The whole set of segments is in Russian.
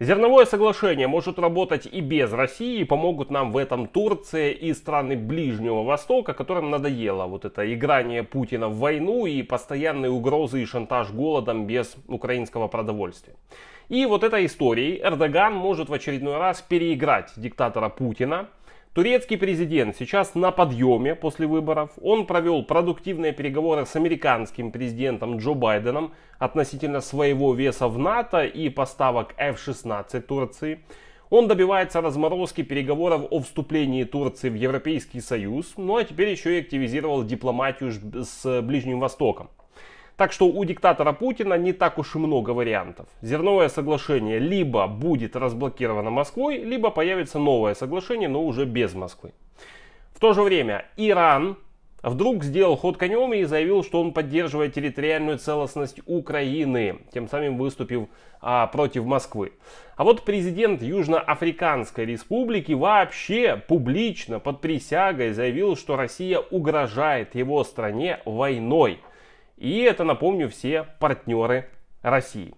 Зерновое соглашение может работать и без России, помогут нам в этом Турция и страны Ближнего Востока, которым надоело вот это играние Путина в войну и постоянные угрозы и шантаж голодом без украинского продовольствия. И вот этой историей Эрдоган может в очередной раз переиграть диктатора Путина, Турецкий президент сейчас на подъеме после выборов. Он провел продуктивные переговоры с американским президентом Джо Байденом относительно своего веса в НАТО и поставок F-16 Турции. Он добивается разморозки переговоров о вступлении Турции в Европейский Союз, ну а теперь еще и активизировал дипломатию с Ближним Востоком. Так что у диктатора Путина не так уж и много вариантов. Зерновое соглашение либо будет разблокировано Москвой, либо появится новое соглашение, но уже без Москвы. В то же время Иран вдруг сделал ход конем и заявил, что он поддерживает территориальную целостность Украины, тем самым выступив а, против Москвы. А вот президент Южноафриканской республики вообще публично под присягой заявил, что Россия угрожает его стране войной. И это, напомню, все партнеры России.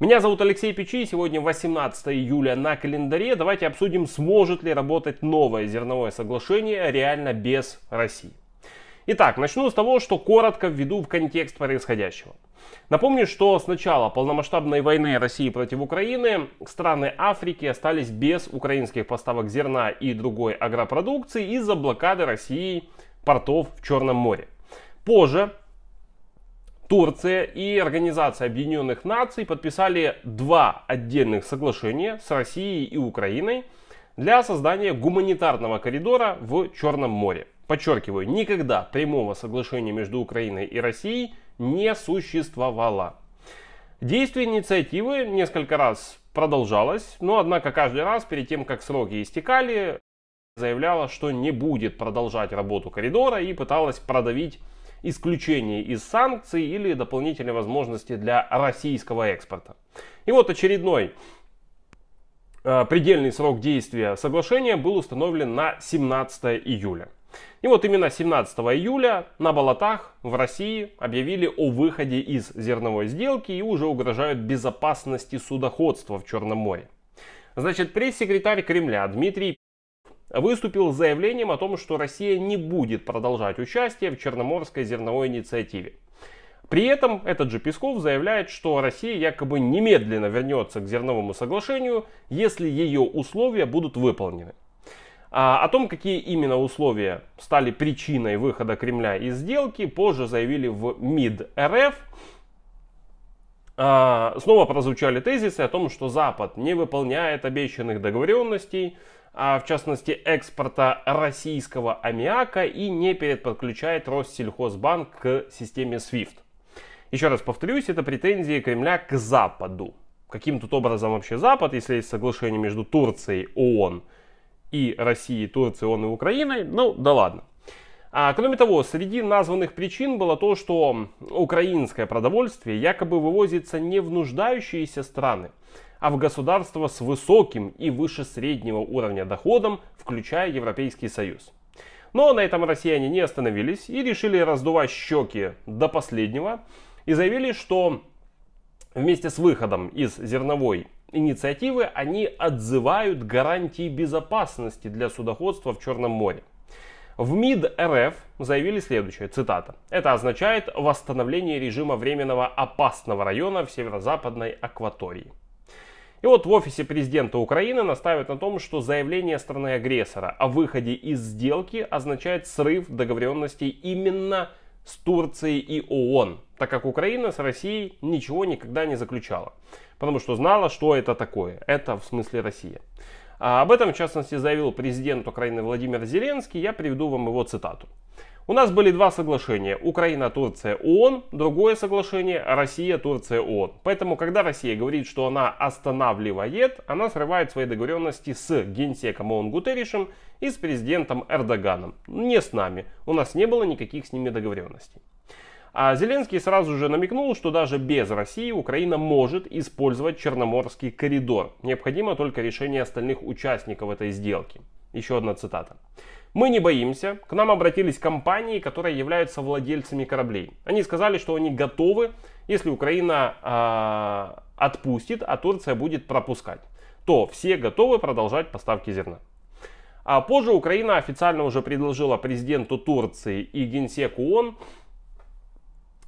Меня зовут Алексей Печи, сегодня 18 июля на календаре. Давайте обсудим, сможет ли работать новое зерновое соглашение реально без России. Итак, начну с того, что коротко введу в контекст происходящего. Напомню, что с начала полномасштабной войны России против Украины страны Африки остались без украинских поставок зерна и другой агропродукции из-за блокады России портов в Черном море. Позже Турция и Организация Объединенных Наций подписали два отдельных соглашения с Россией и Украиной для создания гуманитарного коридора в Черном море. Подчеркиваю, никогда прямого соглашения между Украиной и Россией не существовало. Действие инициативы несколько раз продолжалось, но однако каждый раз перед тем, как сроки истекали, заявляла, что не будет продолжать работу коридора и пыталась продавить исключений из санкций или дополнительные возможности для российского экспорта. И вот очередной э, предельный срок действия соглашения был установлен на 17 июля. И вот именно 17 июля на болотах в России объявили о выходе из зерновой сделки и уже угрожают безопасности судоходства в Черном море. Значит, пресс-секретарь Кремля Дмитрий выступил с заявлением о том, что Россия не будет продолжать участие в Черноморской зерновой инициативе. При этом этот же Песков заявляет, что Россия якобы немедленно вернется к зерновому соглашению, если ее условия будут выполнены. А о том, какие именно условия стали причиной выхода Кремля из сделки, позже заявили в МИД РФ. А, снова прозвучали тезисы о том, что Запад не выполняет обещанных договоренностей, а в частности экспорта российского аммиака и не переподключает Россельхозбанк к системе SWIFT. Еще раз повторюсь, это претензии Кремля к Западу. Каким тут образом вообще Запад, если есть соглашение между Турцией, ООН и Россией, Турцией, ООН и Украиной, ну да ладно. А, кроме того, среди названных причин было то, что украинское продовольствие якобы вывозится не в нуждающиеся страны, а в государства с высоким и выше среднего уровня доходом, включая Европейский Союз. Но на этом россияне не остановились и решили раздувать щеки до последнего и заявили, что вместе с выходом из зерновой инициативы они отзывают гарантии безопасности для судоходства в Черном море. В МИД РФ заявили следующее, цитата. Это означает восстановление режима временного опасного района в северо-западной акватории. И вот в офисе президента Украины настаивают на том, что заявление страны-агрессора о выходе из сделки означает срыв договоренностей именно с Турцией и ООН, так как Украина с Россией ничего никогда не заключала, потому что знала, что это такое. Это в смысле Россия. А об этом, в частности, заявил президент Украины Владимир Зеленский. Я приведу вам его цитату. У нас были два соглашения. Украина-Турция-ООН, другое соглашение Россия-Турция-ООН. Поэтому, когда Россия говорит, что она останавливает, она срывает свои договоренности с генсеком ООН Гутерришем и с президентом Эрдоганом. Не с нами. У нас не было никаких с ними договоренностей. А Зеленский сразу же намекнул, что даже без России Украина может использовать Черноморский коридор. Необходимо только решение остальных участников этой сделки. Еще одна цитата. Мы не боимся. К нам обратились компании, которые являются владельцами кораблей. Они сказали, что они готовы, если Украина э, отпустит, а Турция будет пропускать, то все готовы продолжать поставки зерна. А позже Украина официально уже предложила президенту Турции и генсеку ООН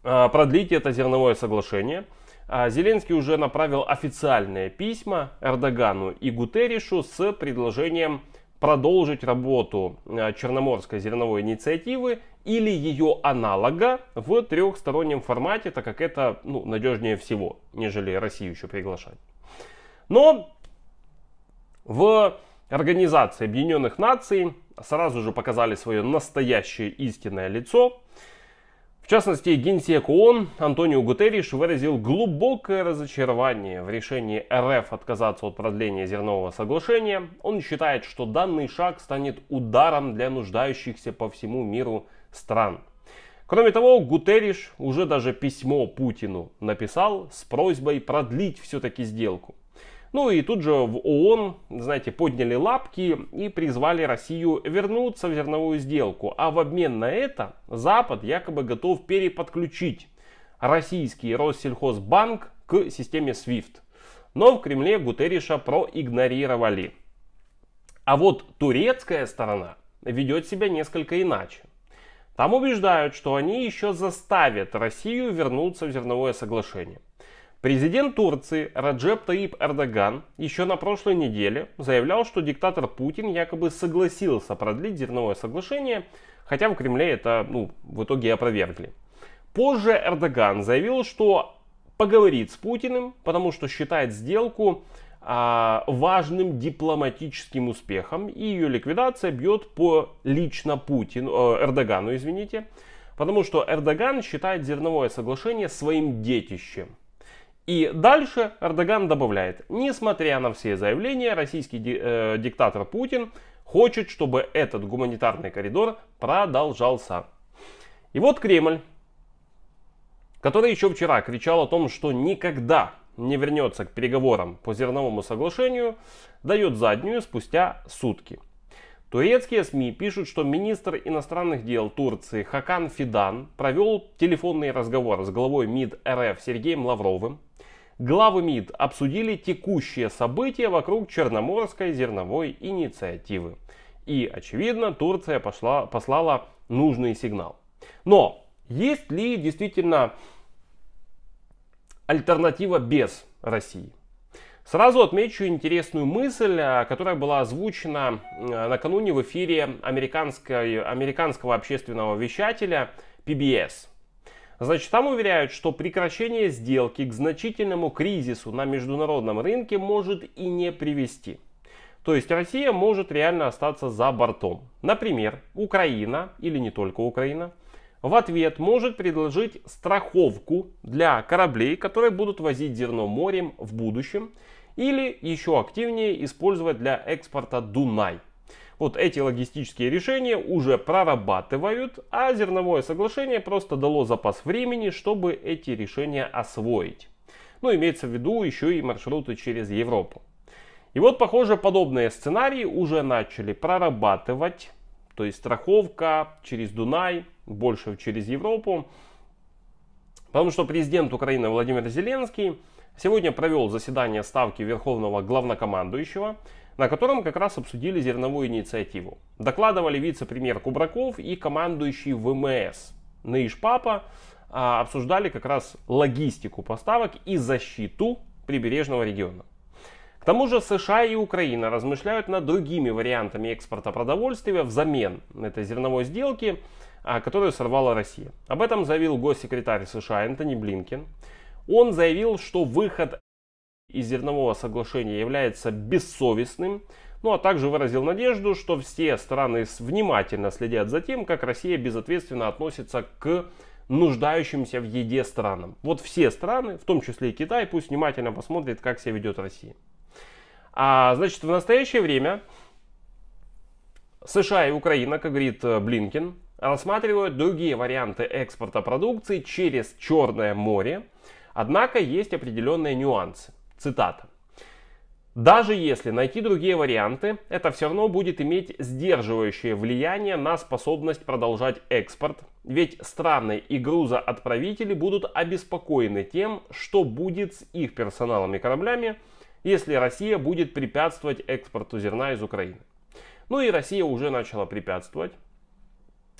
а, продлить это зерновое соглашение. А, Зеленский уже направил официальные письма Эрдогану и Гутеришу с предложением продолжить работу э, Черноморской зерновой инициативы или ее аналога в трехстороннем формате, так как это ну, надежнее всего, нежели Россию еще приглашать. Но в Организации Объединенных Наций сразу же показали свое настоящее истинное лицо – в частности, генсек ООН Антонио Гутерриш выразил глубокое разочарование в решении РФ отказаться от продления зернового соглашения. Он считает, что данный шаг станет ударом для нуждающихся по всему миру стран. Кроме того, Гутерриш уже даже письмо Путину написал с просьбой продлить все-таки сделку. Ну и тут же в ООН, знаете, подняли лапки и призвали Россию вернуться в зерновую сделку. А в обмен на это Запад якобы готов переподключить российский Россельхозбанк к системе SWIFT. Но в Кремле Гутерриша проигнорировали. А вот турецкая сторона ведет себя несколько иначе. Там убеждают, что они еще заставят Россию вернуться в зерновое соглашение. Президент Турции Раджеп Таип Эрдоган еще на прошлой неделе заявлял, что диктатор Путин якобы согласился продлить зерновое соглашение, хотя в Кремле это ну, в итоге опровергли. Позже Эрдоган заявил, что поговорит с Путиным, потому что считает сделку а, важным дипломатическим успехом, и ее ликвидация бьет по лично Путину, э, Эрдогану, извините, потому что Эрдоган считает зерновое соглашение своим детищем. И дальше Эрдоган добавляет, несмотря на все заявления, российский э, диктатор Путин хочет, чтобы этот гуманитарный коридор продолжался. И вот Кремль, который еще вчера кричал о том, что никогда не вернется к переговорам по зерновому соглашению, дает заднюю спустя сутки. Турецкие СМИ пишут, что министр иностранных дел Турции Хакан Фидан провел телефонный разговор с главой МИД РФ Сергеем Лавровым, главы МИД обсудили текущие события вокруг Черноморской зерновой инициативы. И, очевидно, Турция пошла, послала нужный сигнал. Но есть ли действительно альтернатива без России? Сразу отмечу интересную мысль, а, которая была озвучена а, накануне в эфире американского общественного вещателя PBS – Значит, там уверяют, что прекращение сделки к значительному кризису на международном рынке может и не привести. То есть Россия может реально остаться за бортом. Например, Украина, или не только Украина, в ответ может предложить страховку для кораблей, которые будут возить зерно морем в будущем, или еще активнее использовать для экспорта Дунай. Вот эти логистические решения уже прорабатывают, а зерновое соглашение просто дало запас времени, чтобы эти решения освоить. Ну, имеется в виду еще и маршруты через Европу. И вот, похоже, подобные сценарии уже начали прорабатывать. То есть страховка через Дунай, больше через Европу. Потому что президент Украины Владимир Зеленский сегодня провел заседание Ставки Верховного Главнокомандующего, на котором как раз обсудили зерновую инициативу. Докладывали вице-премьер Кубраков и командующий ВМС Наиш Папа а, обсуждали как раз логистику поставок и защиту прибережного региона. К тому же США и Украина размышляют над другими вариантами экспорта продовольствия взамен этой зерновой сделки, а, которую сорвала Россия. Об этом заявил госсекретарь США Энтони Блинкен. Он заявил, что выход из зернового соглашения является бессовестным, ну а также выразил надежду, что все страны внимательно следят за тем, как Россия безответственно относится к нуждающимся в еде странам. Вот все страны, в том числе и Китай, пусть внимательно посмотрят, как себя ведет Россия. А значит, в настоящее время США и Украина, как говорит э, Блинкин, рассматривают другие варианты экспорта продукции через Черное море. Однако есть определенные нюансы. Цитата. Даже если найти другие варианты, это все равно будет иметь сдерживающее влияние на способность продолжать экспорт, ведь страны и грузоотправители будут обеспокоены тем, что будет с их персоналом и кораблями, если Россия будет препятствовать экспорту зерна из Украины. Ну и Россия уже начала препятствовать.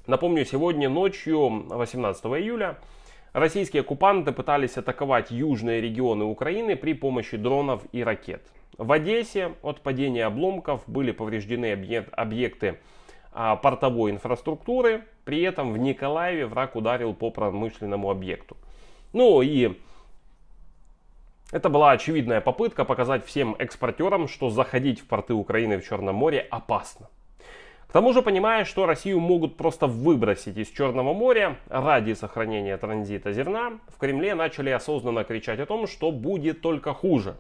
Напомню, сегодня ночью, 18 июля, Российские оккупанты пытались атаковать южные регионы Украины при помощи дронов и ракет. В Одессе от падения обломков были повреждены объекты а, портовой инфраструктуры. При этом в Николаеве враг ударил по промышленному объекту. Ну и это была очевидная попытка показать всем экспортерам, что заходить в порты Украины в Черном море опасно. К тому же понимая, что Россию могут просто выбросить из Черного моря ради сохранения транзита зерна, в Кремле начали осознанно кричать о том, что будет только хуже.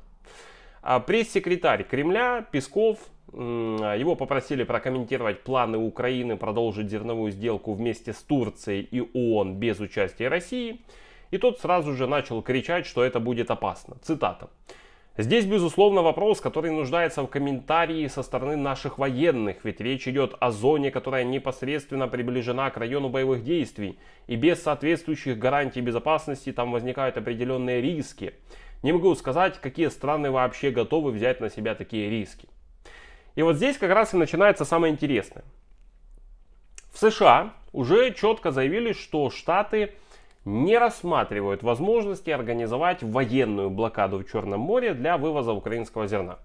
А пресс-секретарь Кремля Песков, его попросили прокомментировать планы Украины продолжить зерновую сделку вместе с Турцией и ООН без участия России. И тот сразу же начал кричать, что это будет опасно. Цитата. Здесь, безусловно, вопрос, который нуждается в комментарии со стороны наших военных, ведь речь идет о зоне, которая непосредственно приближена к району боевых действий, и без соответствующих гарантий безопасности там возникают определенные риски. Не могу сказать, какие страны вообще готовы взять на себя такие риски. И вот здесь как раз и начинается самое интересное. В США уже четко заявили, что Штаты не рассматривают возможности организовать военную блокаду в Черном море для вывоза украинского зерна.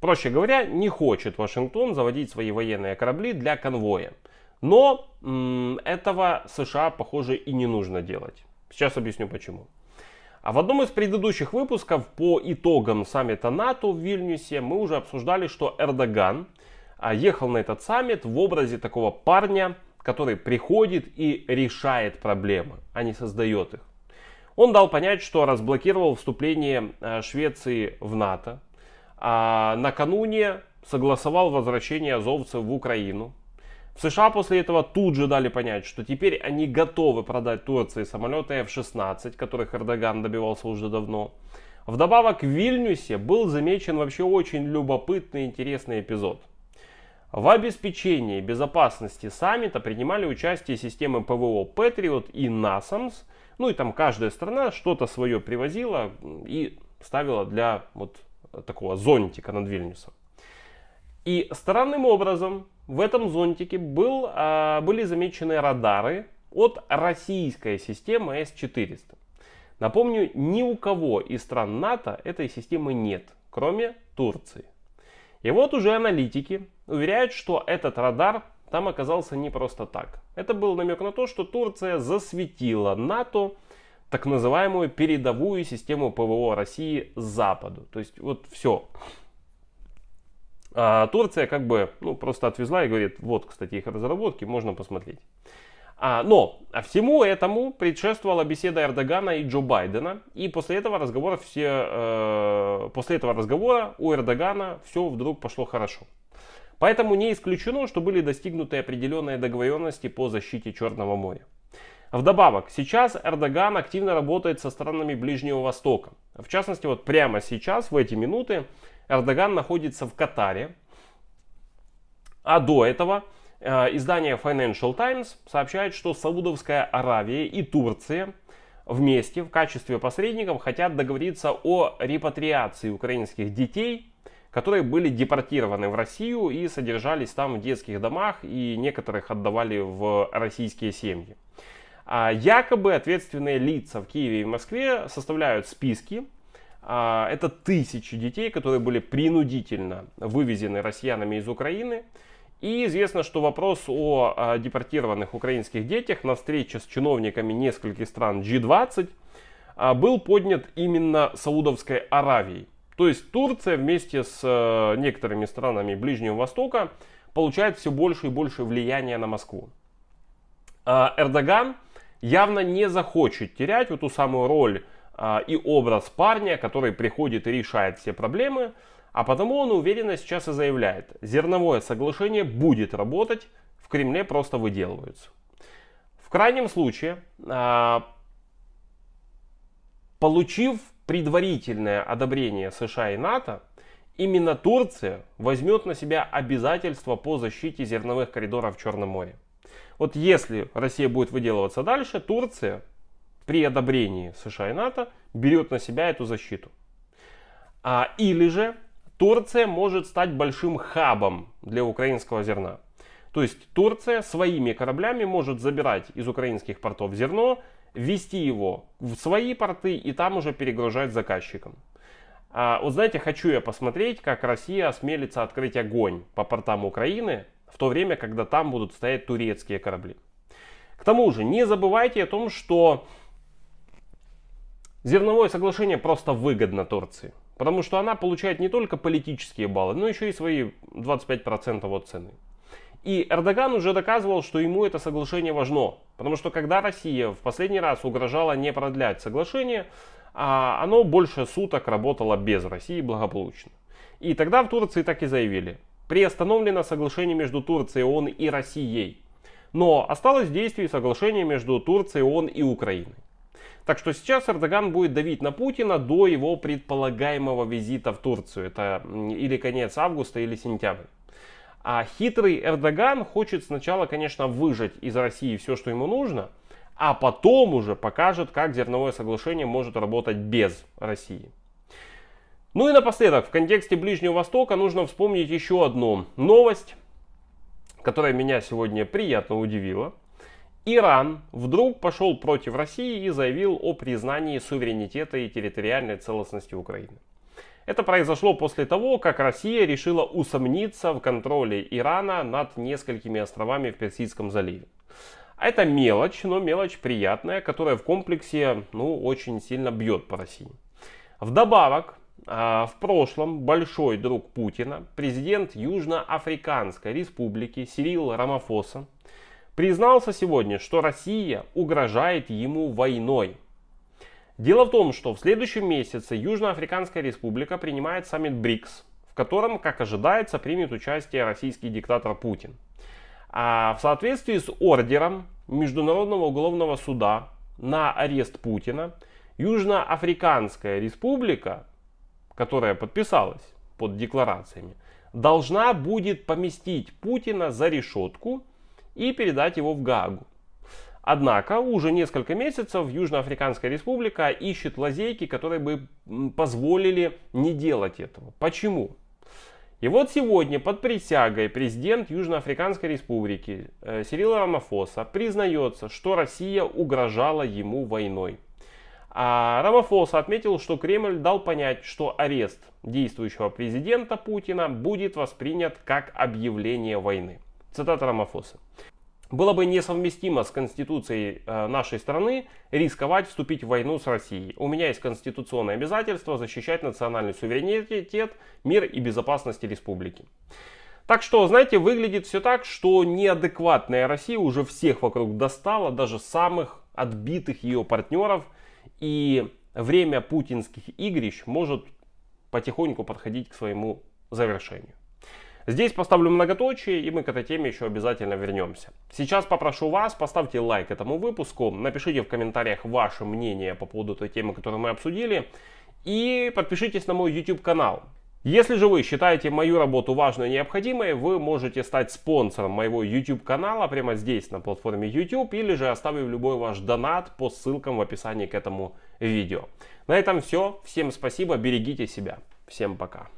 Проще говоря, не хочет Вашингтон заводить свои военные корабли для конвоя. Но м- этого США, похоже, и не нужно делать. Сейчас объясню почему. А в одном из предыдущих выпусков по итогам саммита НАТО в Вильнюсе мы уже обсуждали, что Эрдоган а, ехал на этот саммит в образе такого парня, который приходит и решает проблемы, а не создает их. Он дал понять, что разблокировал вступление э, Швеции в НАТО, а накануне согласовал возвращение азовцев в Украину. В США после этого тут же дали понять, что теперь они готовы продать Турции самолеты F-16, которых Эрдоган добивался уже давно. Вдобавок в Вильнюсе был замечен вообще очень любопытный интересный эпизод. В обеспечении безопасности саммита принимали участие системы ПВО Patriot и NASAMS. Ну и там каждая страна что-то свое привозила и ставила для вот такого зонтика над Вильнюсом. И странным образом в этом зонтике был, а, были замечены радары от российской системы С-400. Напомню, ни у кого из стран НАТО этой системы нет, кроме Турции. И вот уже аналитики уверяют, что этот радар там оказался не просто так. Это был намек на то, что Турция засветила НАТО так называемую передовую систему ПВО России Западу. То есть вот все. А Турция как бы ну, просто отвезла и говорит, вот, кстати, их разработки, можно посмотреть. А, но всему этому предшествовала беседа Эрдогана и Джо Байдена. И после этого разговора, все, э, после этого разговора у Эрдогана все вдруг пошло хорошо. Поэтому не исключено, что были достигнуты определенные договоренности по защите Черного моря. Вдобавок, сейчас Эрдоган активно работает со странами Ближнего Востока. В частности, вот прямо сейчас, в эти минуты, Эрдоган находится в Катаре. А до этого Э, издание Financial Times сообщает, что Саудовская Аравия и Турция вместе в качестве посредников хотят договориться о репатриации украинских детей, которые были депортированы в Россию и содержались там в детских домах и некоторых отдавали в российские семьи. А якобы ответственные лица в Киеве и Москве составляют списки. А, это тысячи детей, которые были принудительно вывезены россиянами из Украины. И известно, что вопрос о а, депортированных украинских детях на встрече с чиновниками нескольких стран G20 а, был поднят именно Саудовской Аравией. То есть Турция вместе с э, некоторыми странами Ближнего Востока получает все больше и больше влияния на Москву. А, Эрдоган явно не захочет терять вот ту самую роль и образ парня, который приходит и решает все проблемы, а потому он уверенно сейчас и заявляет, зерновое соглашение будет работать, в Кремле просто выделываются. В крайнем случае, а, получив предварительное одобрение США и НАТО, именно Турция возьмет на себя обязательства по защите зерновых коридоров в Черном море. Вот если Россия будет выделываться дальше, Турция при одобрении США и НАТО берет на себя эту защиту. А, или же Турция может стать большим хабом для украинского зерна. То есть Турция своими кораблями может забирать из украинских портов зерно, вести его в свои порты и там уже перегружать заказчикам. А, вот знаете, хочу я посмотреть, как Россия осмелится открыть огонь по портам Украины, в то время, когда там будут стоять турецкие корабли. К тому же, не забывайте о том, что зерновое соглашение просто выгодно Турции. Потому что она получает не только политические баллы, но еще и свои 25% от цены. И Эрдоган уже доказывал, что ему это соглашение важно. Потому что когда Россия в последний раз угрожала не продлять соглашение, а, оно больше суток работало без России благополучно. И тогда в Турции так и заявили. Приостановлено соглашение между Турцией, ООН и Россией. Но осталось действие соглашения между Турцией, ООН и Украиной. Так что сейчас Эрдоган будет давить на Путина до его предполагаемого визита в Турцию. Это или конец августа, или сентябрь. А хитрый Эрдоган хочет сначала, конечно, выжать из России все, что ему нужно, а потом уже покажет, как зерновое соглашение может работать без России. Ну и напоследок, в контексте Ближнего Востока нужно вспомнить еще одну новость, которая меня сегодня приятно удивила. Иран вдруг пошел против России и заявил о признании суверенитета и территориальной целостности Украины. Это произошло после того, как Россия решила усомниться в контроле Ирана над несколькими островами в Персидском заливе. А это мелочь, но мелочь приятная, которая в комплексе ну, очень сильно бьет по России. Вдобавок, а, в прошлом большой друг Путина, президент Южноафриканской республики Сирил Рамафоса, признался сегодня, что Россия угрожает ему войной. Дело в том, что в следующем месяце Южноафриканская республика принимает саммит БРИКС, в котором, как ожидается, примет участие российский диктатор Путин. А в соответствии с ордером Международного уголовного суда на арест Путина, Южноафриканская республика, которая подписалась под декларациями, должна будет поместить Путина за решетку и передать его в Гагу. Однако уже несколько месяцев Южноафриканская республика ищет лазейки, которые бы позволили не делать этого. Почему? И вот сегодня под присягой президент Южноафриканской республики э, Сирила Рамафоса признается, что Россия угрожала ему войной. А Рамафоса отметил, что Кремль дал понять, что арест действующего президента Путина будет воспринят как объявление войны. Цитата Рамафоса. Было бы несовместимо с конституцией э, нашей страны рисковать вступить в войну с Россией. У меня есть конституционное обязательство защищать национальный суверенитет, мир и безопасность республики. Так что, знаете, выглядит все так, что неадекватная Россия уже всех вокруг достала, даже самых отбитых ее партнеров. И время путинских игрищ может потихоньку подходить к своему завершению. Здесь поставлю многоточие, и мы к этой теме еще обязательно вернемся. Сейчас попрошу вас, поставьте лайк этому выпуску, напишите в комментариях ваше мнение по поводу той темы, которую мы обсудили, и подпишитесь на мой YouTube канал. Если же вы считаете мою работу важной и необходимой, вы можете стать спонсором моего YouTube канала прямо здесь на платформе YouTube или же оставив любой ваш донат по ссылкам в описании к этому видео. На этом все. Всем спасибо, берегите себя. Всем пока.